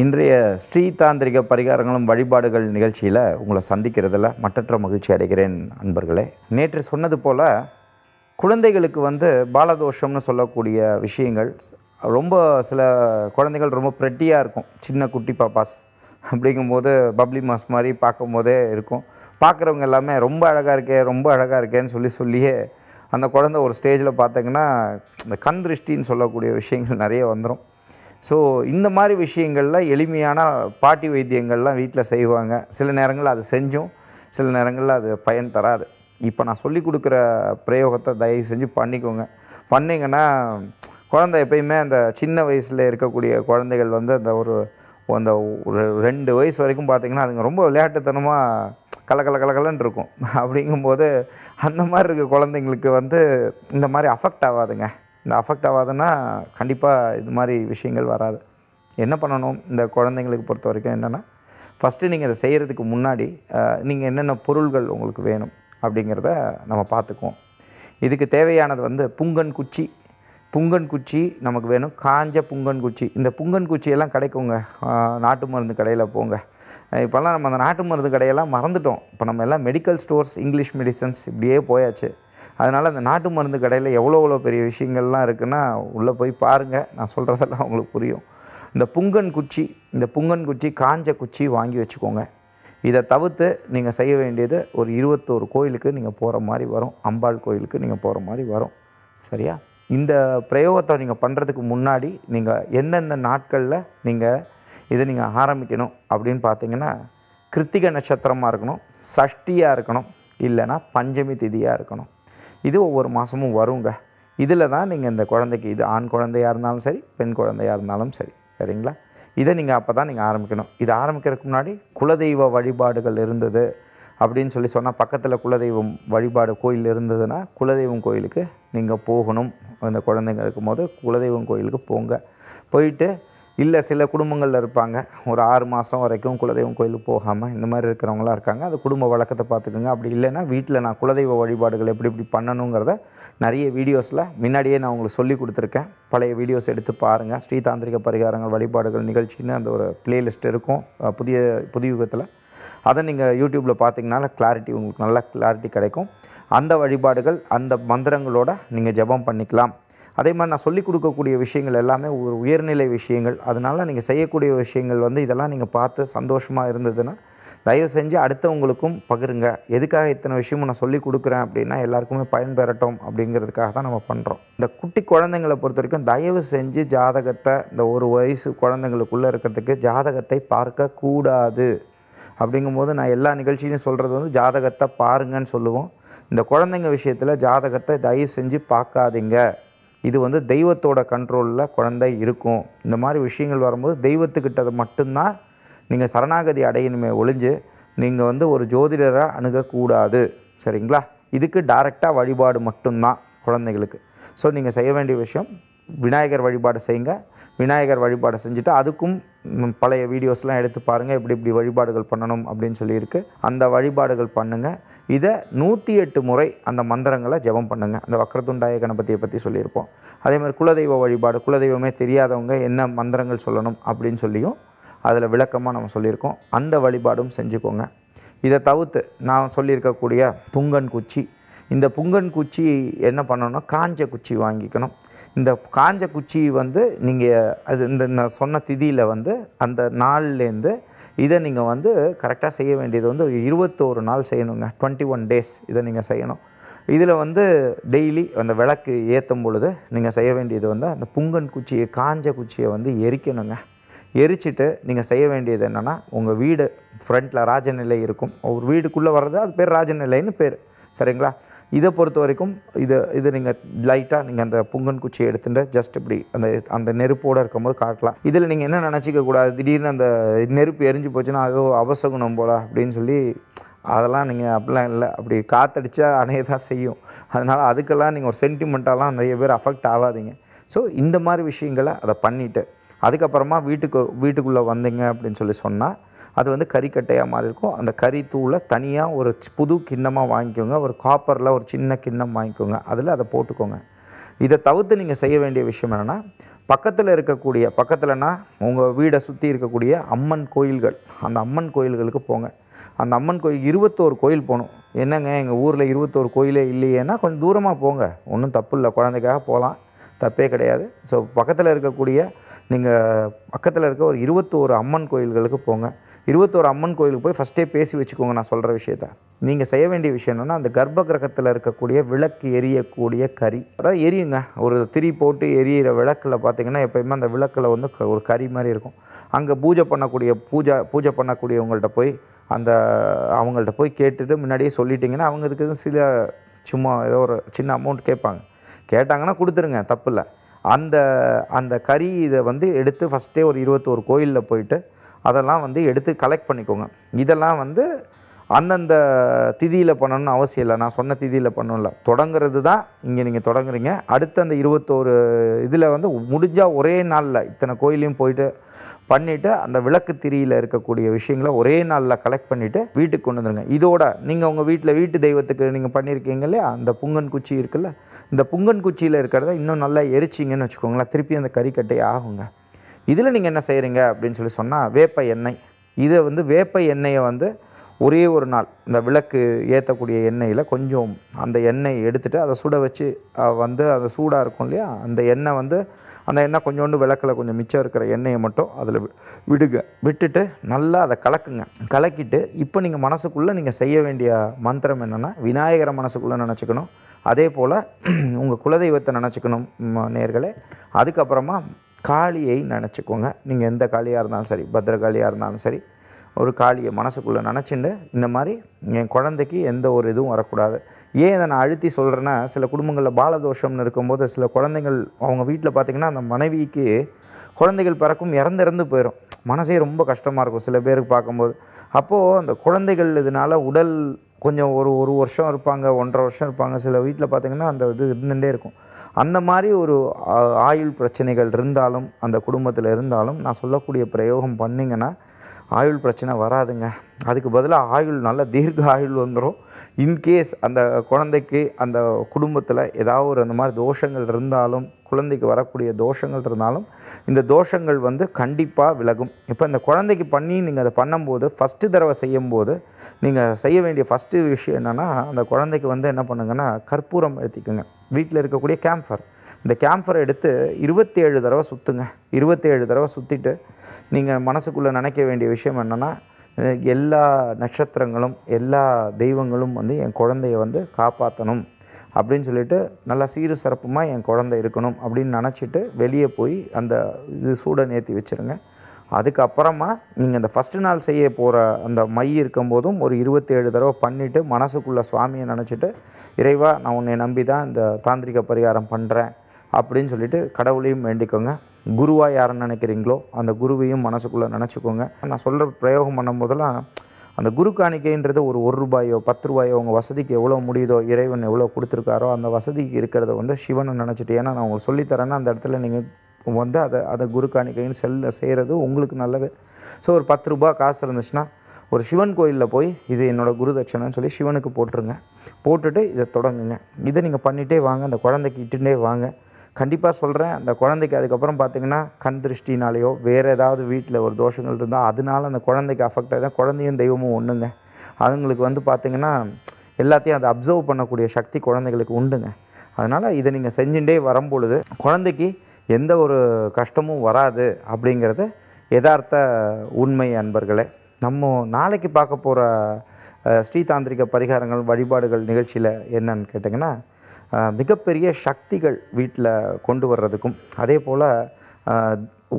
இன்றைய ஸ்ரீ தாந்திரிக பரிகாரங்களும் வழிபாடுகள் நிகழ்ச்சியில் உங்களை சந்திக்கிறதுல மற்றற்ற மகிழ்ச்சி அடைகிறேன் அன்பர்களே நேற்று சொன்னது போல் குழந்தைகளுக்கு வந்து பாலதோஷம்னு சொல்லக்கூடிய விஷயங்கள் ரொம்ப சில குழந்தைகள் ரொம்ப ப்ரெட்டியாக இருக்கும் சின்ன குட்டி பாப்பாஸ் அப்படிங்கும்போது பப்ளி மாஸ் மாதிரி பார்க்கும் போதே இருக்கும் பார்க்குறவங்க எல்லாமே ரொம்ப அழகாக இருக்கே ரொம்ப அழகாக இருக்கேன்னு சொல்லி சொல்லியே அந்த குழந்தை ஒரு ஸ்டேஜில் பார்த்தீங்கன்னா இந்த கண் திருஷ்டின்னு சொல்லக்கூடிய விஷயங்கள் நிறைய வந்துடும் ஸோ இந்த மாதிரி விஷயங்களில் எளிமையான பாட்டி வைத்தியங்கள்லாம் வீட்டில் செய்வாங்க சில நேரங்களில் அது செஞ்சும் சில நேரங்களில் அது பயன் தராது இப்போ நான் சொல்லி கொடுக்குற பிரயோகத்தை தயவு செஞ்சு பண்ணிக்கோங்க பண்ணிங்கன்னா குழந்த எப்பயுமே அந்த சின்ன வயசில் இருக்கக்கூடிய குழந்தைகள் வந்து அந்த ஒரு அந்த ஒரு ரெண்டு வயசு வரைக்கும் பார்த்திங்கன்னா அதுங்க ரொம்ப விளையாட்டுத்தனமாக கலக்கல கலக்கலன்னு கலகலன்னு இருக்கும் அப்படிங்கும்போது அந்த மாதிரி இருக்க குழந்தைங்களுக்கு வந்து இந்த மாதிரி அஃபெக்ட் ஆகாதுங்க இந்த அஃபெக்ட் ஆகாதுன்னா கண்டிப்பாக இது மாதிரி விஷயங்கள் வராது என்ன பண்ணணும் இந்த குழந்தைங்களுக்கு பொறுத்த வரைக்கும் என்னென்னா ஃபஸ்ட்டு நீங்கள் இதை செய்கிறதுக்கு முன்னாடி நீங்கள் என்னென்ன பொருள்கள் உங்களுக்கு வேணும் அப்படிங்கிறத நம்ம பார்த்துக்குவோம் இதுக்கு தேவையானது வந்து புங்கன் குச்சி புங்கன் குச்சி நமக்கு வேணும் காஞ்ச புங்கன் குச்சி இந்த புங்கன் குச்சியெல்லாம் கிடைக்குங்க நாட்டு மருந்து கடையில் போங்க இப்போல்லாம் நம்ம அந்த நாட்டு மருந்து கடையெல்லாம் மறந்துட்டோம் இப்போ நம்ம எல்லாம் மெடிக்கல் ஸ்டோர்ஸ் இங்கிலீஷ் மெடிசன்ஸ் இப்படியே போயாச்சு அதனால் அந்த நாட்டு மருந்து கடையில் எவ்வளோ எவ்வளோ பெரிய விஷயங்கள்லாம் இருக்குன்னா உள்ளே போய் பாருங்கள் நான் சொல்கிறதெல்லாம் உங்களுக்கு புரியும் இந்த புங்கன் குச்சி இந்த புங்கன் குச்சி காஞ்ச குச்சி வாங்கி வச்சுக்கோங்க இதை தவிர்த்து நீங்கள் செய்ய வேண்டியது ஒரு இருபத்தோரு கோயிலுக்கு நீங்கள் போகிற மாதிரி வரும் அம்பாள் கோயிலுக்கு நீங்கள் போகிற மாதிரி வரும் சரியா இந்த பிரயோகத்தை நீங்கள் பண்ணுறதுக்கு முன்னாடி நீங்கள் எந்தெந்த நாட்களில் நீங்கள் இதை நீங்கள் ஆரம்பிக்கணும் அப்படின்னு பார்த்தீங்கன்னா கிருத்திக நட்சத்திரமாக இருக்கணும் சஷ்டியாக இருக்கணும் இல்லைனா பஞ்சமி திதியாக இருக்கணும் இது ஒவ்வொரு மாதமும் வருங்க இதில் தான் நீங்கள் இந்த குழந்தைக்கு இது ஆண் குழந்தையாக இருந்தாலும் சரி பெண் குழந்தையாக இருந்தாலும் சரி சரிங்களா இதை நீங்கள் அப்போ தான் நீங்கள் ஆரம்பிக்கணும் இது ஆரம்பிக்கிறதுக்கு முன்னாடி குலதெய்வ வழிபாடுகள் இருந்தது அப்படின்னு சொல்லி சொன்னால் பக்கத்தில் குலதெய்வம் வழிபாடு கோயில் இருந்ததுன்னா குலதெய்வம் கோயிலுக்கு நீங்கள் போகணும் அந்த குழந்தைங்க இருக்கும்போது குலதெய்வம் கோயிலுக்கு போங்க போயிட்டு இல்லை சில குடும்பங்களில் இருப்பாங்க ஒரு ஆறு மாதம் வரைக்கும் குலதெய்வம் கோயிலுக்கு போகாமல் இந்த மாதிரி இருக்கிறவங்களாம் இருக்காங்க அது குடும்ப வழக்கத்தை பார்த்துக்கோங்க அப்படி இல்லைன்னா வீட்டில் நான் குலதெய்வ வழிபாடுகள் எப்படி இப்படி பண்ணணுங்கிறத நிறைய வீடியோஸில் முன்னாடியே நான் உங்களுக்கு சொல்லி கொடுத்துருக்கேன் பழைய வீடியோஸ் எடுத்து பாருங்கள் ஸ்ரீதாந்திரிக பரிகாரங்கள் வழிபாடுகள் நிகழ்ச்சின்னு அந்த ஒரு பிளேலிஸ்ட் இருக்கும் புதிய புதியுகத்தில் அதை நீங்கள் யூடியூப்பில் பார்த்தீங்கனால கிளாரிட்டி உங்களுக்கு நல்லா கிளாரிட்டி கிடைக்கும் அந்த வழிபாடுகள் அந்த மந்திரங்களோட நீங்கள் ஜபம் பண்ணிக்கலாம் அதே மாதிரி நான் சொல்லிக் கொடுக்கக்கூடிய விஷயங்கள் எல்லாமே ஒரு உயர்நிலை விஷயங்கள் அதனால் நீங்கள் செய்யக்கூடிய விஷயங்கள் வந்து இதெல்லாம் நீங்கள் பார்த்து சந்தோஷமாக இருந்ததுன்னா தயவு செஞ்சு அடுத்தவங்களுக்கும் பகிருங்க எதுக்காக இத்தனை விஷயமும் நான் சொல்லிக் கொடுக்குறேன் அப்படின்னா எல்லாருக்குமே பயன்பெறட்டும் அப்படிங்கிறதுக்காக தான் நம்ம பண்ணுறோம் இந்த குட்டி குழந்தைங்களை பொறுத்த வரைக்கும் தயவு செஞ்சு ஜாதகத்தை இந்த ஒரு வயசு குழந்தைங்களுக்குள்ளே இருக்கிறதுக்கு ஜாதகத்தை பார்க்கக்கூடாது அப்படிங்கும்போது நான் எல்லா நிகழ்ச்சியும் சொல்கிறது வந்து ஜாதகத்தை பாருங்கன்னு சொல்லுவோம் இந்த குழந்தைங்க விஷயத்தில் ஜாதகத்தை தயவு செஞ்சு பார்க்காதீங்க இது வந்து தெய்வத்தோட கண்ட்ரோலில் குழந்தை இருக்கும் இந்த மாதிரி விஷயங்கள் வரும்போது தெய்வத்துக்கிட்டது மட்டும்தான் நீங்கள் சரணாகதி அடையணுமே ஒழிஞ்சு நீங்கள் வந்து ஒரு ஜோதிடராக அணுகக்கூடாது சரிங்களா இதுக்கு டைரெக்டாக வழிபாடு மட்டும்தான் குழந்தைகளுக்கு ஸோ நீங்கள் செய்ய வேண்டிய விஷயம் விநாயகர் வழிபாடு செய்யுங்க விநாயகர் வழிபாடு செஞ்சுட்டு அதுக்கும் பழைய வீடியோஸ்லாம் எடுத்து பாருங்கள் இப்படி இப்படி வழிபாடுகள் பண்ணணும் அப்படின்னு சொல்லியிருக்கு அந்த வழிபாடுகள் பண்ணுங்கள் இதை நூற்றி எட்டு முறை அந்த மந்திரங்களை ஜபம் பண்ணுங்கள் அந்த வக்கரத்துண்டாய கணபதியை பற்றி சொல்லியிருப்போம் அதே மாதிரி குலதெய்வ வழிபாடு குலதெய்வமே தெரியாதவங்க என்ன மந்திரங்கள் சொல்லணும் அப்படின்னு சொல்லியும் அதில் விளக்கமாக நம்ம சொல்லியிருக்கோம் அந்த வழிபாடும் செஞ்சுக்கோங்க இதை தவிர்த்து நான் சொல்லியிருக்கக்கூடிய புங்கன் குச்சி இந்த புங்கன் குச்சி என்ன பண்ணணும்னா காஞ்ச குச்சி வாங்கிக்கணும் இந்த காஞ்ச குச்சி வந்து நீங்கள் அது இந்த சொன்ன திதியில் வந்து அந்த நாள்லேருந்து இதை நீங்கள் வந்து கரெக்டாக செய்ய வேண்டியது வந்து இருபத்தோரு நாள் செய்யணுங்க டுவெண்ட்டி ஒன் டேஸ் இதை நீங்கள் செய்யணும் இதில் வந்து டெய்லி அந்த விளக்கு ஏற்றும் பொழுது நீங்கள் செய்ய வேண்டியது வந்து அந்த புங்கன் குச்சியை காஞ்ச குச்சியை வந்து எரிக்கணுங்க எரிச்சிட்டு நீங்கள் செய்ய வேண்டியது என்னென்னா உங்கள் வீடு ஃப்ரண்ட்டில் ராஜநிலை இருக்கும் ஒரு வீடுக்குள்ளே வர்றது அது பேர் ராஜநிலைன்னு பேர் சரிங்களா இதை பொறுத்த வரைக்கும் இதை இது நீங்கள் லைட்டாக நீங்கள் அந்த புங்கன் குச்சி எடுத்துட்டு ஜஸ்ட் இப்படி அந்த அந்த நெருப்போடு இருக்கும்போது காட்டலாம் இதில் நீங்கள் என்ன நினச்சிக்க கூடாது திடீர்னு அந்த நெருப்பு எரிஞ்சு போச்சுன்னா அது அவசகுணம் போல அப்படின்னு சொல்லி அதெல்லாம் நீங்கள் அப்படிலாம் இல்லை அப்படி காத்தடிச்சா அணைய தான் செய்யும் அதனால் அதுக்கெல்லாம் நீங்கள் ஒரு சென்டிமெண்ட்டாலாம் நிறைய பேர் அஃபெக்ட் ஆகாதீங்க ஸோ இந்த மாதிரி விஷயங்களை அதை பண்ணிவிட்டு அதுக்கப்புறமா வீட்டுக்கு வீட்டுக்குள்ளே வந்தீங்க அப்படின்னு சொல்லி சொன்னால் அது வந்து கறிக்கட்டையாக மாதிரி இருக்கும் அந்த கறி தூளை தனியாக ஒரு புது கிண்ணமாக வாங்கிக்கோங்க ஒரு காப்பரில் ஒரு சின்ன கிண்ணம் வாங்கிக்கோங்க அதில் அதை போட்டுக்கோங்க இதை தவிர்த்து நீங்கள் செய்ய வேண்டிய விஷயம் என்னென்னா பக்கத்தில் இருக்கக்கூடிய பக்கத்தில்னா உங்கள் வீடை சுற்றி இருக்கக்கூடிய அம்மன் கோயில்கள் அந்த அம்மன் கோயில்களுக்கு போங்க அந்த அம்மன் கோயில் இருபத்தோரு கோயில் போகணும் என்னங்க எங்கள் ஊரில் இருபத்தோரு கோயிலே இல்லையேன்னா கொஞ்சம் தூரமாக போங்க ஒன்றும் தப்பு இல்லை குழந்தைக்காக போகலாம் தப்பே கிடையாது ஸோ பக்கத்தில் இருக்கக்கூடிய நீங்கள் பக்கத்தில் இருக்க ஒரு இருபத்தோரு அம்மன் கோயில்களுக்கு போங்க இருபத்தோரு அம்மன் கோயிலுக்கு போய் ஃபஸ்ட்டே பேசி வச்சுக்கோங்க நான் சொல்கிற விஷயத்த நீங்கள் செய்ய வேண்டிய விஷயம் என்னென்னா அந்த கர்ப்ப கிரகத்தில் இருக்கக்கூடிய விளக்கு எரியக்கூடிய கறி அதாவது எரியுங்க ஒரு திரி போட்டு எரியிற விளக்கில் பார்த்தீங்கன்னா எப்போயுமே அந்த விளக்கில் வந்து ஒரு கறி மாதிரி இருக்கும் அங்கே பூஜை பண்ணக்கூடிய பூஜை பூஜை பண்ணக்கூடியவங்கள்ட்ட போய் அந்த அவங்கள்ட்ட போய் கேட்டுட்டு முன்னாடியே சொல்லிட்டிங்கன்னா அவங்க இதுக்கு சில சும்மா ஏதோ ஒரு சின்ன அமௌண்ட் கேட்பாங்க கேட்டாங்கன்னா கொடுத்துருங்க தப்பில்லை அந்த அந்த கறி இதை வந்து எடுத்து ஃபஸ்ட்டே ஒரு இருபத்தோரு கோயிலில் போயிட்டு அதெல்லாம் வந்து எடுத்து கலெக்ட் பண்ணிக்கோங்க இதெல்லாம் வந்து அந்தந்த திதியில் பண்ணணும்னு அவசியம் இல்லை நான் சொன்ன திதியில் பண்ணணும்ல தொடங்கிறது தான் இங்கே நீங்கள் தொடங்குறீங்க அடுத்த அந்த இருபத்தோரு இதில் வந்து முடிஞ்சால் ஒரே நாளில் இத்தனை கோயிலையும் போயிட்டு பண்ணிவிட்டு அந்த விளக்கு திரியில் இருக்கக்கூடிய விஷயங்களை ஒரே நாளில் கலெக்ட் பண்ணிவிட்டு வீட்டுக்கு கொண்டு வந்துடுங்க இதோட நீங்கள் உங்கள் வீட்டில் வீட்டு தெய்வத்துக்கு நீங்கள் பண்ணியிருக்கீங்க இல்லையா அந்த புங்கன் குச்சி இருக்குல்ல இந்த புங்கன் குச்சியில் இருக்கிறத இன்னும் நல்லா எரிச்சிங்கன்னு வச்சுக்கோங்களேன் திருப்பி அந்த கறிக்கட்டை ஆகுங்க இதில் நீங்கள் என்ன செய்கிறீங்க அப்படின்னு சொல்லி சொன்னால் வேப்ப எண்ணெய் இதை வந்து வேப்ப எண்ணெயை வந்து ஒரே ஒரு நாள் இந்த விளக்கு ஏற்றக்கூடிய எண்ணெயில் கொஞ்சம் அந்த எண்ணெயை எடுத்துகிட்டு அதை சுட வச்சு வந்து அது சூடாக இருக்கும் இல்லையா அந்த எண்ணெய் வந்து அந்த எண்ணெய் கொஞ்சோண்டு விளக்கில் கொஞ்சம் மிச்சம் இருக்கிற எண்ணெயை மட்டும் அதில் விடுங்க விட்டுட்டு நல்லா அதை கலக்குங்க கலக்கிட்டு இப்போ நீங்கள் மனசுக்குள்ளே நீங்கள் செய்ய வேண்டிய மந்திரம் என்னென்னா விநாயகரை மனசுக்குள்ளே நினச்சிக்கணும் அதே போல் உங்கள் குலதெய்வத்தை நினச்சிக்கணும் நேர்களே அதுக்கப்புறமா காளியை நினச்சிக்கோங்க நீங்கள் எந்த காளியாக இருந்தாலும் சரி பத்திரகாளியாக இருந்தாலும் சரி ஒரு காளியை மனசுக்குள்ளே நினச்சிண்டு இந்த மாதிரி என் குழந்தைக்கு எந்த ஒரு இதுவும் வரக்கூடாது ஏன் இதை நான் அழுத்தி சொல்கிறேன்னா சில குடும்பங்களில் பாலதோஷம்னு இருக்கும்போது சில குழந்தைகள் அவங்க வீட்டில் பார்த்திங்கன்னா அந்த மனைவிக்கு குழந்தைகள் பிறக்கும் இறந்திறந்து இறந்து போயிடும் மனசே ரொம்ப கஷ்டமாக இருக்கும் சில பேருக்கு பார்க்கும்போது அப்போது அந்த குழந்தைகள் இதனால் உடல் கொஞ்சம் ஒரு ஒரு வருஷம் இருப்பாங்க ஒன்றரை வருஷம் இருப்பாங்க சில வீட்டில் பார்த்திங்கன்னா அந்த இது இருந்துகிட்டே இருக்கும் அந்த மாதிரி ஒரு ஆயுள் பிரச்சனைகள் இருந்தாலும் அந்த குடும்பத்தில் இருந்தாலும் நான் சொல்லக்கூடிய பிரயோகம் பண்ணிங்கன்னா ஆயுள் பிரச்சனை வராதுங்க அதுக்கு பதிலாக ஆயுள் நல்ல தீர்க்க ஆயுள் வந்துடும் இன்கேஸ் அந்த குழந்தைக்கு அந்த குடும்பத்தில் ஏதாவது ஒரு அந்த மாதிரி தோஷங்கள் இருந்தாலும் குழந்தைக்கு வரக்கூடிய தோஷங்கள் இருந்தாலும் இந்த தோஷங்கள் வந்து கண்டிப்பாக விலகும் இப்போ இந்த குழந்தைக்கு பண்ணி நீங்கள் அதை பண்ணும்போது ஃபஸ்ட்டு தடவை செய்யும்போது நீங்கள் செய்ய வேண்டிய ஃபஸ்ட்டு விஷயம் என்னென்னா அந்த குழந்தைக்கு வந்து என்ன பண்ணுங்கன்னா கற்பூரம் எடுத்துக்கோங்க வீட்டில் இருக்கக்கூடிய கேம்ஃபர் இந்த கேம்ஃபரை எடுத்து இருபத்தி ஏழு தடவை சுற்றுங்க இருபத்தேழு தடவை சுற்றிட்டு நீங்கள் மனசுக்குள்ளே நினைக்க வேண்டிய விஷயம் என்னென்னா எல்லா நட்சத்திரங்களும் எல்லா தெய்வங்களும் வந்து என் குழந்தைய வந்து காப்பாற்றணும் அப்படின்னு சொல்லிட்டு நல்லா சீறு சிறப்புமாக என் குழந்தை இருக்கணும் அப்படின்னு நினச்சிட்டு வெளியே போய் அந்த இது சூடை நேர்த்தி வச்சுருங்க அதுக்கப்புறமா நீங்கள் இந்த ஃபஸ்ட்டு நாள் செய்ய போகிற அந்த மை இருக்கும்போதும் ஒரு இருபத்தேழு தடவை பண்ணிவிட்டு மனசுக்குள்ளே சுவாமியை நினச்சிட்டு இறைவா நான் உன்னை நம்பி தான் இந்த தாந்திரிக பரிகாரம் பண்ணுறேன் அப்படின்னு சொல்லிட்டு கடவுளையும் வேண்டிக்கோங்க குருவாக யாரை நினைக்கிறீங்களோ அந்த குருவையும் மனசுக்குள்ளே நினச்சிக்கோங்க நான் சொல்கிற பிரயோகம் பண்ணும் போதெல்லாம் அந்த குரு காணிக்கைன்றது ஒரு ஒரு ரூபாயோ பத்து ரூபாயோ உங்கள் வசதிக்கு எவ்வளோ முடியுதோ இறைவன் எவ்வளோ கொடுத்துருக்காரோ அந்த வசதிக்கு இருக்கிறத வந்து சிவனை நினச்சிட்டு ஏன்னா நான் உங்களுக்கு சொல்லித்தரேன்னா அந்த இடத்துல நீங்கள் வந்து அதை அதை குரு காணிக்கைன்னு செல்ல செய்கிறது உங்களுக்கு நல்லது ஸோ ஒரு பத்து ரூபா காசு இருந்துச்சுன்னா ஒரு சிவன் கோயிலில் போய் இது என்னோடய குரு தட்சணைன்னு சொல்லி சிவனுக்கு போட்டுருங்க போட்டுட்டு இதை தொடங்குங்க இதை நீங்கள் பண்ணிகிட்டே வாங்க அந்த குழந்தைக்கு இட்டுகிட்டே வாங்க கண்டிப்பாக சொல்கிறேன் அந்த குழந்தைக்கு அதுக்கப்புறம் பார்த்திங்கன்னா கண் திருஷ்டினாலேயோ வேறு ஏதாவது வீட்டில் ஒரு தோஷங்கள் இருந்தால் அதனால அந்த குழந்தைக்கு அஃபெக்ட் ஆகிதான் குழந்தையும் தெய்வமும் ஒன்றுங்க அதுங்களுக்கு வந்து பார்த்திங்கன்னா எல்லாத்தையும் அதை அப்சர்வ் பண்ணக்கூடிய சக்தி குழந்தைகளுக்கு உண்டுங்க அதனால் இதை நீங்கள் செஞ்சுட்டே வரும்பொழுது குழந்தைக்கு எந்த ஒரு கஷ்டமும் வராது அப்படிங்கிறது யதார்த்த உண்மை அன்பர்களே நம்ம நாளைக்கு பார்க்க போகிற ஸ்ரீதாந்திரிக பரிகாரங்கள் வழிபாடுகள் நிகழ்ச்சியில் என்னன்னு கேட்டிங்கன்னா மிகப்பெரிய சக்திகள் வீட்டில் கொண்டு வர்றதுக்கும் அதே போல்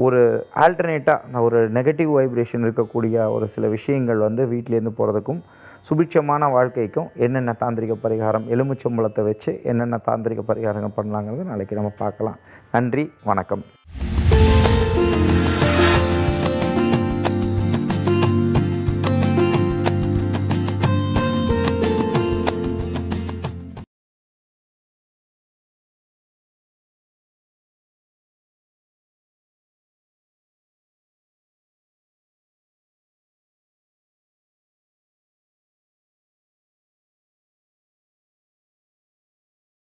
ஒரு ஆல்டர்னேட்டாக நான் ஒரு நெகட்டிவ் வைப்ரேஷன் இருக்கக்கூடிய ஒரு சில விஷயங்கள் வந்து வீட்டிலேருந்து போகிறதுக்கும் சுபிட்சமான வாழ்க்கைக்கும் என்னென்ன தாந்திரிக பரிகாரம் எலுமிச்சம்பழத்தை வச்சு என்னென்ன தாந்திரிக பரிகாரங்கள் பண்ணலாங்கிறது நாளைக்கு நம்ம பார்க்கலாம் நன்றி வணக்கம்